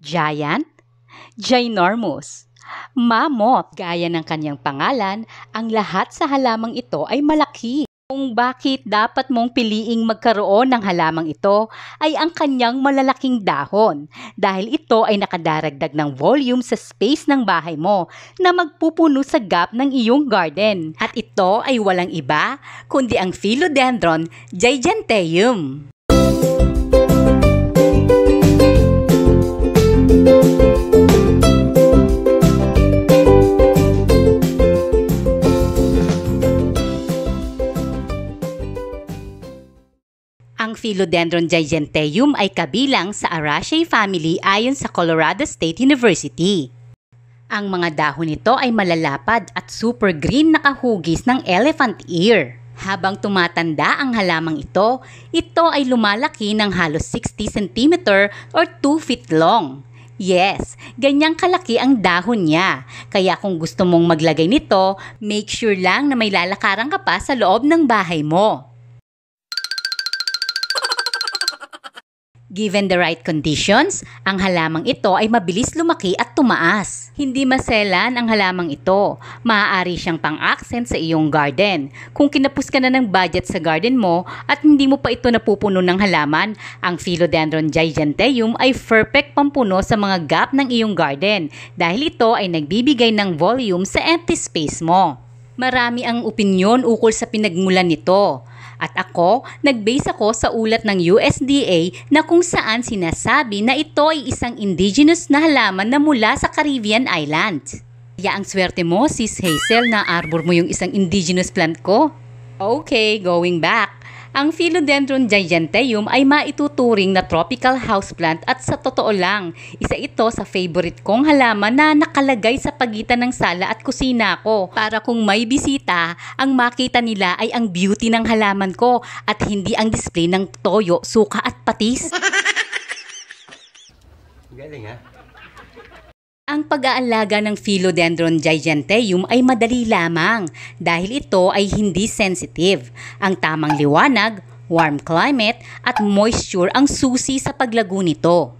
Giant, ginormous, mammoth. Gaya ng kanyang pangalan, ang lahat sa halamang ito ay malaki. Kung bakit dapat mong piliing magkaroon ng halamang ito ay ang kanyang malalaking dahon dahil ito ay nakadaragdag ng volume sa space ng bahay mo na magpupuno sa gap ng iyong garden. At ito ay walang iba kundi ang Philodendron giganteum. Philodendron giganteum ay kabilang sa Araceae family ayon sa Colorado State University. Ang mga dahon nito ay malalapad at super green na kahugis ng elephant ear. Habang tumatanda ang halamang ito, ito ay lumalaki ng halos 60 cm or 2 feet long. Yes, ganyang kalaki ang dahon niya. Kaya kung gusto mong maglagay nito, make sure lang na may lalakaran ka pa sa loob ng bahay mo. Given the right conditions, ang halamang ito ay mabilis lumaki at tumaas. Hindi maselan ang halamang ito. Maaari siyang pang-accent sa iyong garden. Kung kinapos ka na ng budget sa garden mo at hindi mo pa ito napupuno ng halaman, ang Philodendron giganteum ay perfect pampuno sa mga gap ng iyong garden dahil ito ay nagbibigay ng volume sa empty space mo. Marami ang opinyon ukol sa pinagmulan nito. At ako, nagbase ako sa ulat ng USDA na kung saan sinasabi na ito ay isang indigenous na halaman na mula sa Caribbean Island. Kaya ang swerte mo, sis Hazel, na arbor mo yung isang indigenous plant ko. Okay, going back. Ang Philodendron giganteum ay maituturing na tropical houseplant at sa totoo lang, isa ito sa favorite kong halaman na nakalagay sa pagitan ng sala at kusina ko. Para kung may bisita, ang makita nila ay ang beauty ng halaman ko at hindi ang display ng toyo, suka at patis. Galing ha? pag-aalaga ng Philodendron giganteum ay madali lamang dahil ito ay hindi sensitive. Ang tamang liwanag, warm climate at moisture ang susi sa paglago nito.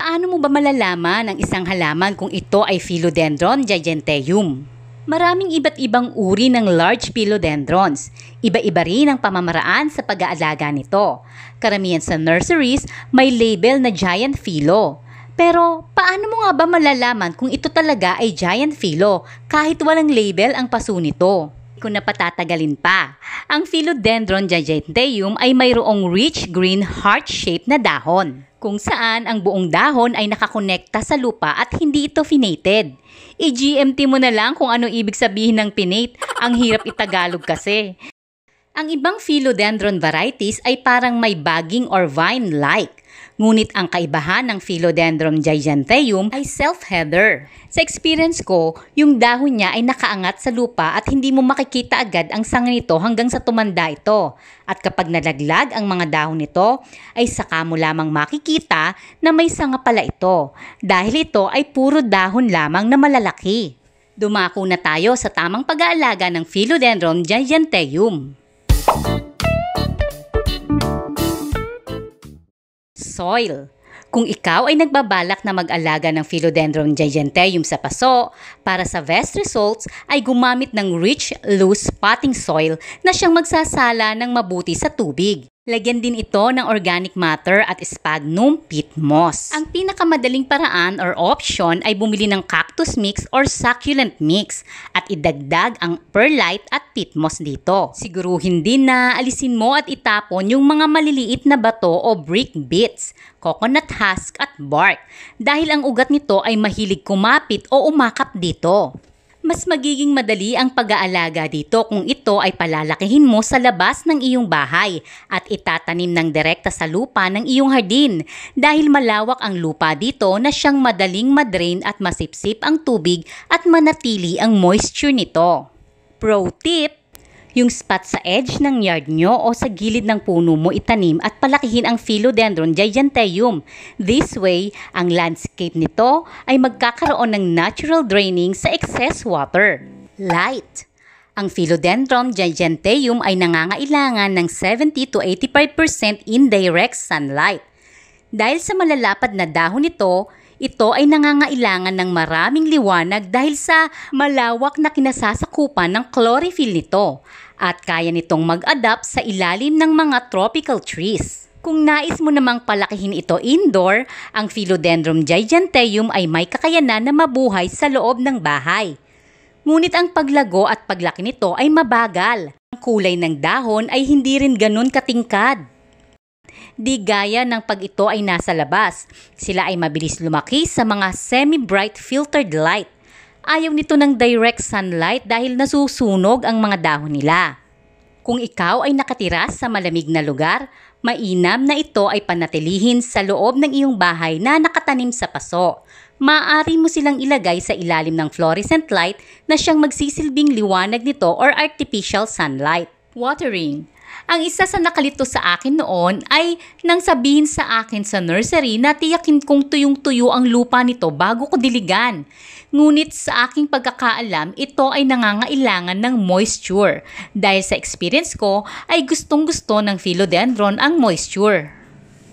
Paano mo ba malalaman ang isang halaman kung ito ay Philodendron giganteum? Maraming iba't ibang uri ng large philodendrons. Iba-iba rin ang pamamaraan sa pag-aalaga nito. Karamihan sa nurseries, may label na giant philo. Pero paano mo nga ba malalaman kung ito talaga ay giant philo kahit walang label ang paso nito? kung napatatagalin pa. Ang Philodendron giganteum ay mayroong rich green heart-shaped na dahon kung saan ang buong dahon ay nakakonekta sa lupa at hindi ito finated. I-GMT mo na lang kung ano ibig sabihin ng pinate, ang hirap itagalog kasi. Ang ibang philodendron varieties ay parang may bagging or vine-like Ngunit ang kaibahan ng Philodendron giganteum ay self-heather. Sa experience ko, yung dahon niya ay nakaangat sa lupa at hindi mo makikita agad ang sanga nito hanggang sa tumanda ito. At kapag nalaglag ang mga dahon nito, ay saka mo lamang makikita na may sanga pala ito dahil ito ay puro dahon lamang na malalaki. Dumako na tayo sa tamang pag-aalaga ng Philodendron giganteum. soil. Kung ikaw ay nagbabalak na mag-alaga ng Philodendron giganteum sa paso, para sa best results ay gumamit ng rich, loose potting soil na siyang magsasala ng mabuti sa tubig. Lagyan din ito ng organic matter at sphagnum peat moss. Ang pinakamadaling paraan or option ay bumili ng cactus mix or succulent mix at idagdag ang perlite at peat moss dito. Siguruhin din na alisin mo at itapon yung mga maliliit na bato o brick bits, coconut husk at bark dahil ang ugat nito ay mahilig kumapit o umakap dito. Mas magiging madali ang pag-aalaga dito kung ito ay palalakihin mo sa labas ng iyong bahay at itatanim ng direkta sa lupa ng iyong hardin dahil malawak ang lupa dito na siyang madaling madrain at masipsip ang tubig at manatili ang moisture nito. Pro tip, yung spot sa edge ng yard nyo o sa gilid ng puno mo itanim at palakihin ang philodendron giganteum. This way, ang landscape nito ay magkakaroon ng natural draining sa excess water. Light ang Philodendron giganteum ay nangangailangan ng 70 to 85% indirect sunlight. Dahil sa malalapad na dahon nito, ito ay nangangailangan ng maraming liwanag dahil sa malawak na kinasasakupan ng chlorophyll nito at kaya nitong mag-adapt sa ilalim ng mga tropical trees. Kung nais mo namang palakihin ito indoor, ang Philodendron giganteum ay may kakayanan na mabuhay sa loob ng bahay. Ngunit ang paglago at paglaki nito ay mabagal. Ang kulay ng dahon ay hindi rin ganun katingkad. Di gaya ng pag ito ay nasa labas. Sila ay mabilis lumaki sa mga semi-bright filtered light. Ayaw nito ng direct sunlight dahil nasusunog ang mga dahon nila. Kung ikaw ay nakatira sa malamig na lugar, mainam na ito ay panatilihin sa loob ng iyong bahay na nakatanim sa paso. Maaari mo silang ilagay sa ilalim ng fluorescent light na siyang magsisilbing liwanag nito or artificial sunlight. Watering ang isa sa nakalito sa akin noon ay nang sabihin sa akin sa nursery na tiyakin kong tuyong-tuyo ang lupa nito bago ko diligan. Ngunit sa aking pagkakaalam, ito ay nangangailangan ng moisture. Dahil sa experience ko, ay gustong-gusto ng philodendron ang moisture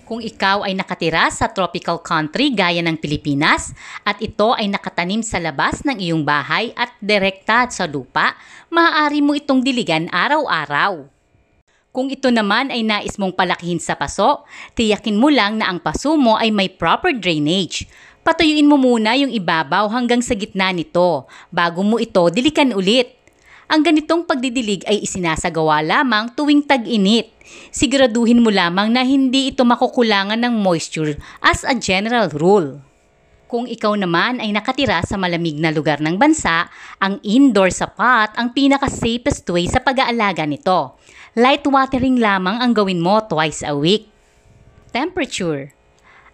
kung ikaw ay nakatira sa tropical country gaya ng Pilipinas at ito ay nakatanim sa labas ng iyong bahay at direkta sa lupa, maaari mo itong diligan araw-araw. Kung ito naman ay nais mong palakihin sa paso, tiyakin mo lang na ang paso mo ay may proper drainage. Patuyuin mo muna yung ibabaw hanggang sa gitna nito bago mo ito dilikan ulit. Ang ganitong pagdidilig ay isinasagawa lamang tuwing tag-init. Siguraduhin mo lamang na hindi ito makukulangan ng moisture as a general rule. Kung ikaw naman ay nakatira sa malamig na lugar ng bansa, ang indoor sapat ang pinaka-safest way sa pag-aalaga nito. Light watering lamang ang gawin mo twice a week. Temperature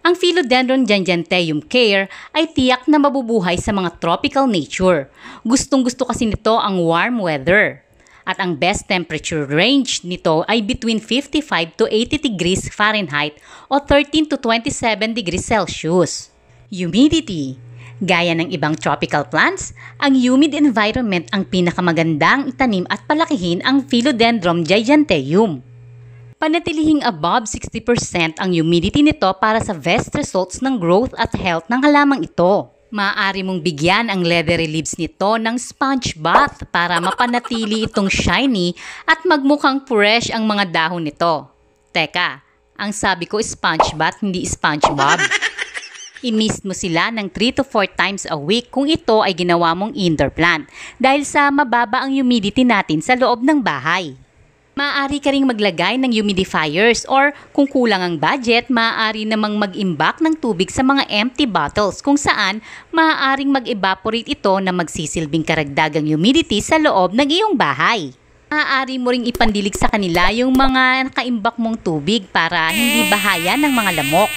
ang Philodendron giganteum care ay tiyak na mabubuhay sa mga tropical nature. Gustong gusto kasi nito ang warm weather. At ang best temperature range nito ay between 55 to 80 degrees Fahrenheit o 13 to 27 degrees Celsius. Humidity Gaya ng ibang tropical plants, ang humid environment ang pinakamagandang itanim at palakihin ang Philodendron giganteum. Panatilihing above 60% ang humidity nito para sa best results ng growth at health ng halamang ito. Maaari mong bigyan ang leathery leaves nito ng sponge bath para mapanatili itong shiny at magmukhang fresh ang mga dahon nito. Teka, ang sabi ko sponge bath, hindi sponge bob. I-mist mo sila ng 3 to 4 times a week kung ito ay ginawa mong indoor plant dahil sa mababa ang humidity natin sa loob ng bahay. Maaari ka ring maglagay ng humidifiers or kung kulang ang budget, maaari namang mag-imbak ng tubig sa mga empty bottles kung saan maaaring mag-evaporate ito na magsisilbing karagdagang humidity sa loob ng iyong bahay. Maaari mo ring ipandilig sa kanila yung mga nakaimbak mong tubig para hindi bahaya ng mga lamok.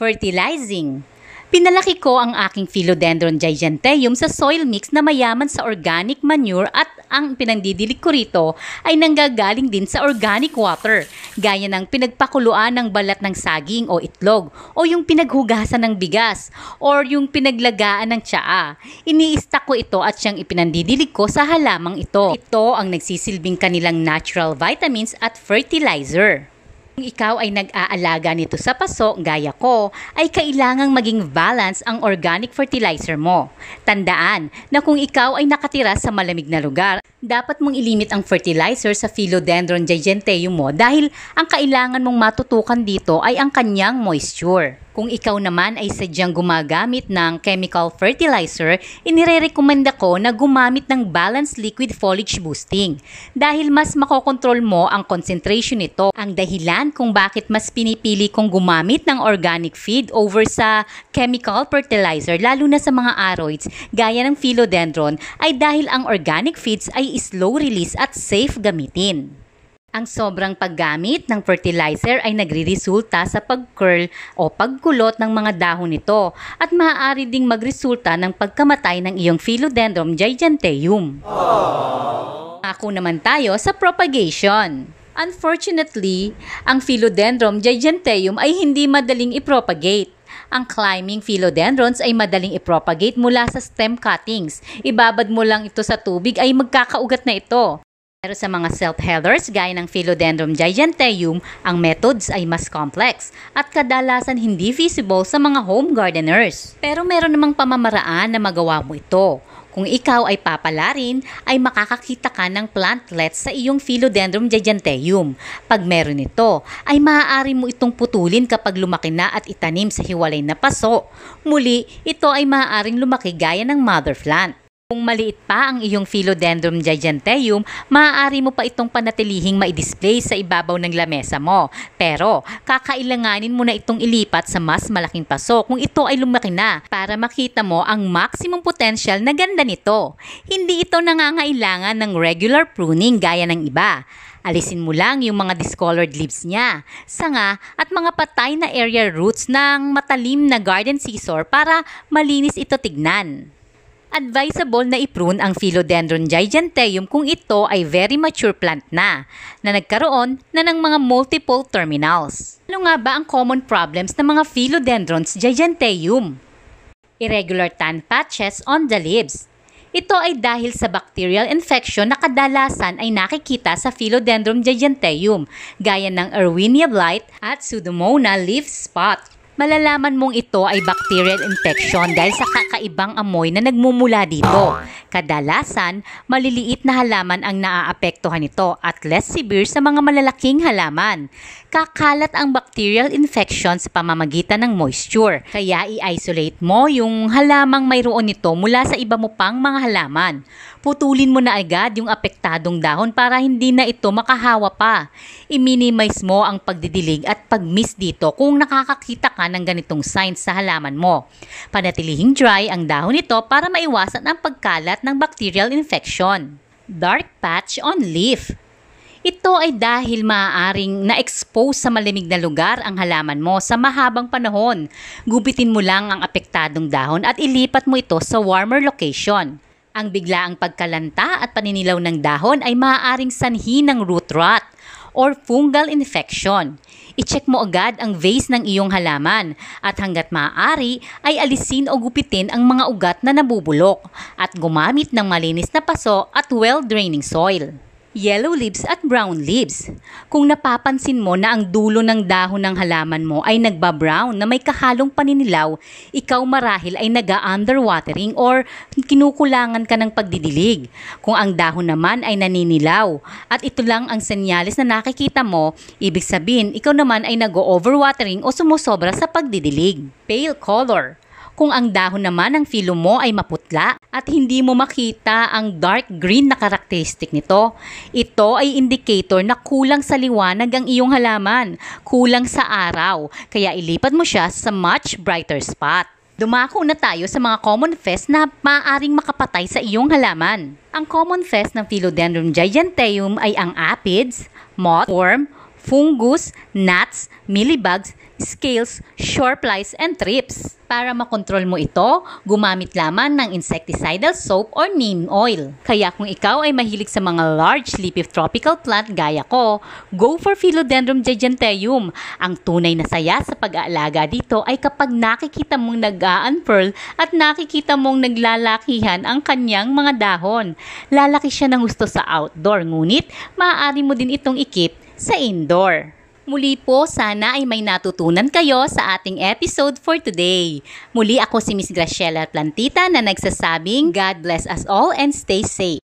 Fertilizing Pinalaki ko ang aking Philodendron giganteum sa soil mix na mayaman sa organic manure at ang pinandidilig ko rito ay nanggagaling din sa organic water, gaya ng pinagpakuluan ng balat ng saging o itlog, o yung pinaghugasan ng bigas, or yung pinaglagaan ng tsaa. Iniistak ko ito at siyang ipinandidilig ko sa halamang ito. Ito ang nagsisilbing kanilang natural vitamins at fertilizer. Kung ikaw ay nag-aalaga nito sa paso, gaya ko, ay kailangang maging balance ang organic fertilizer mo. Tandaan na kung ikaw ay nakatira sa malamig na lugar, dapat mong ilimit ang fertilizer sa Philodendron giganteum mo dahil ang kailangan mong matutukan dito ay ang kanyang moisture. Kung ikaw naman ay sadyang gumagamit ng chemical fertilizer, inirerekomenda ko na gumamit ng balanced liquid foliage boosting dahil mas makokontrol mo ang concentration nito. Ang dahilan kung bakit mas pinipili kong gumamit ng organic feed over sa chemical fertilizer lalo na sa mga aroids gaya ng philodendron ay dahil ang organic feeds ay slow release at safe gamitin. Ang sobrang paggamit ng fertilizer ay nagriresulta sa pag-curl o pagkulot ng mga dahon nito at maaari ding magresulta ng pagkamatay ng iyong Philodendron giganteum. Aww. Ako naman tayo sa propagation. Unfortunately, ang Philodendron giganteum ay hindi madaling ipropagate. Ang climbing philodendrons ay madaling ipropagate mula sa stem cuttings. Ibabad mo lang ito sa tubig ay magkakaugat na ito. Pero sa mga self-healers gaya ng Philodendron giganteum, ang methods ay mas complex at kadalasan hindi visible sa mga home gardeners. Pero meron namang pamamaraan na magawa mo ito. Kung ikaw ay papalarin, ay makakakita ka ng plantlets sa iyong Philodendron giganteum. Pag meron ito, ay maaari mo itong putulin kapag lumaki na at itanim sa hiwalay na paso. Muli, ito ay maaaring lumaki gaya ng mother plant. Kung maliit pa ang iyong Philodendron giganteum, maaari mo pa itong panatilihing maidisplay sa ibabaw ng lamesa mo. Pero, kakailanganin mo na itong ilipat sa mas malaking paso kung ito ay lumaki na para makita mo ang maximum potential na ganda nito. Hindi ito nangangailangan ng regular pruning gaya ng iba. Alisin mo lang yung mga discolored leaves niya, sanga at mga patay na area roots ng matalim na garden scissor para malinis ito tignan advisable na iprune ang Philodendron giganteum kung ito ay very mature plant na, na nagkaroon na ng mga multiple terminals. Ano nga ba ang common problems ng mga Philodendrons giganteum? Irregular tan patches on the leaves. Ito ay dahil sa bacterial infection na kadalasan ay nakikita sa Philodendron giganteum, gaya ng Erwinia blight at Pseudomonas leaf spot malalaman mong ito ay bacterial infection dahil sa kakaibang amoy na nagmumula dito. Kadalasan, maliliit na halaman ang naaapektuhan nito at less severe sa mga malalaking halaman. Kakalat ang bacterial infection sa pamamagitan ng moisture, kaya i-isolate mo yung halamang mayroon nito mula sa iba mo pang mga halaman. Putulin mo na agad yung apektadong dahon para hindi na ito makahawa pa. I-minimize mo ang pagdidilig at pag-miss dito kung nakakakita ka ng ganitong signs sa halaman mo. Panatilihing dry ang dahon nito para maiwasan ang pagkalat ng bacterial infection. Dark patch on leaf. Ito ay dahil maaaring na-expose sa malamig na lugar ang halaman mo sa mahabang panahon. Gupitin mo lang ang apektadong dahon at ilipat mo ito sa warmer location. Ang biglaang pagkalanta at paninilaw ng dahon ay maaaring sanhi ng root rot or fungal infection. I-check mo agad ang vase ng iyong halaman at hanggat maaari ay alisin o gupitin ang mga ugat na nabubulok at gumamit ng malinis na paso at well-draining soil yellow leaves at brown leaves. Kung napapansin mo na ang dulo ng dahon ng halaman mo ay nagba-brown na may kahalong paninilaw, ikaw marahil ay naga-underwatering or kinukulangan ka ng pagdidilig. Kung ang dahon naman ay naninilaw at ito lang ang senyales na nakikita mo, ibig sabihin ikaw naman ay nag-overwatering o sumusobra sa pagdidilig. Pale color kung ang dahon naman ng filo mo ay maputla at hindi mo makita ang dark green na karakteristik nito, ito ay indicator na kulang sa liwanag ang iyong halaman, kulang sa araw, kaya ilipat mo siya sa much brighter spot. Dumako na tayo sa mga common pest na maaring makapatay sa iyong halaman. Ang common pest ng Philodendron giganteum ay ang aphids, moth, worm, fungus, gnats, millibugs, scales, shore flies, and trips. Para makontrol mo ito, gumamit lamang ng insecticidal soap or neem oil. Kaya kung ikaw ay mahilig sa mga large leafy tropical plant gaya ko, go for Philodendron giganteum. Ang tunay na saya sa pag-aalaga dito ay kapag nakikita mong nag-a-unfurl at nakikita mong naglalakihan ang kanyang mga dahon. Lalaki siya ng gusto sa outdoor, ngunit maaari mo din itong ikip sa indoor. Muli po, sana ay may natutunan kayo sa ating episode for today. Muli ako si Miss Graciela Plantita na nagsasabing God bless us all and stay safe.